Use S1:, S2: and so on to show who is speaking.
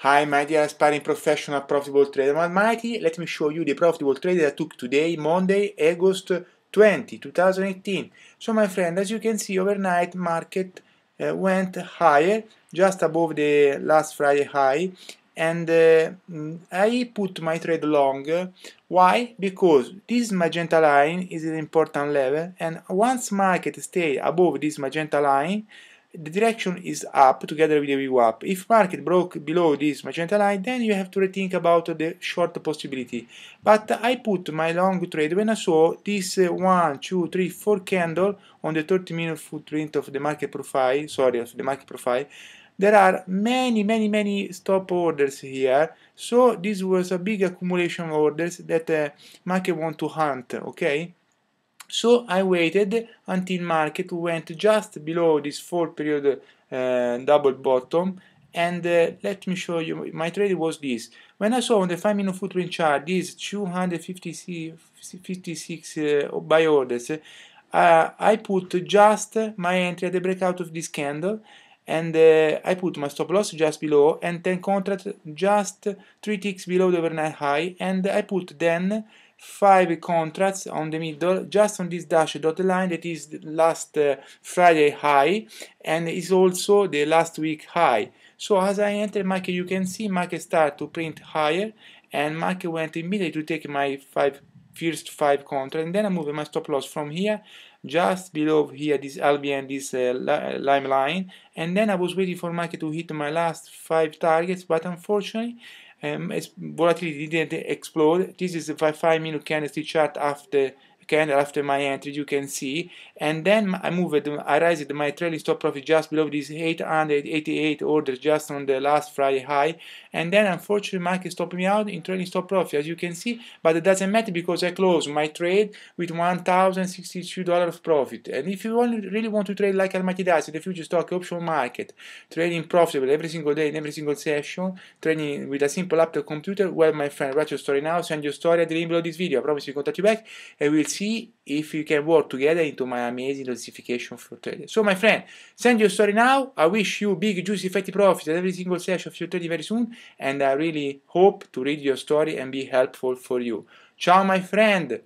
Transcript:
S1: Hi my dear aspiring professional profitable trader almighty, let me show you the profitable trade that I took today, Monday, August 20, 2018. So my friend, as you can see, overnight market uh, went higher, just above the last Friday high, and uh, I put my trade long. Why? Because this magenta line is an important level, and once market stay above this magenta line, the direction is up together with the view up. If market broke below this magenta line, then you have to rethink about the short possibility. But I put my long trade when I saw this uh, one, two, three, four candle on the 30 minute footprint of the market profile, sorry, of the market profile. There are many, many, many stop orders here. So this was a big accumulation of orders that uh, market want to hunt, okay? So I waited until market went just below this four period uh, double bottom and uh, let me show you my trade was this when I saw on the 5 minute footprint chart this 256 uh, buy orders uh, I put just my entry at the breakout of this candle and uh, I put my stop loss just below and then contract just 3 ticks below the overnight high and I put then five contracts on the middle just on this dashed dotted line that is last uh, Friday high and is also the last week high so as I enter market you can see market start to print higher and market went immediately to take my five first five contracts and then I move my stop loss from here just below here this LBN this uh, li uh, lime line and then I was waiting for market to hit my last five targets but unfortunately um, volatility didn't explode. This is a five minute candlestick chart after Candle after my entry you can see and then I moved I raised my trailing stop profit just below this 888 order just on the last Friday high and then unfortunately market stopped me out in trailing stop profit as you can see but it doesn't matter because I closed my trade with $1,062 of profit and if you only really want to trade like Almaty in the future stock option market trading profitable every single day in every single session trading with a simple laptop computer well my friend write your story now send your story at the link below this video I promise to contact you back and we'll see see if you can work together into my amazing notification for trading. So my friend, send your story now. I wish you big, juicy, fatty profits at every single session of your trading very soon. And I really hope to read your story and be helpful for you. Ciao, my friend.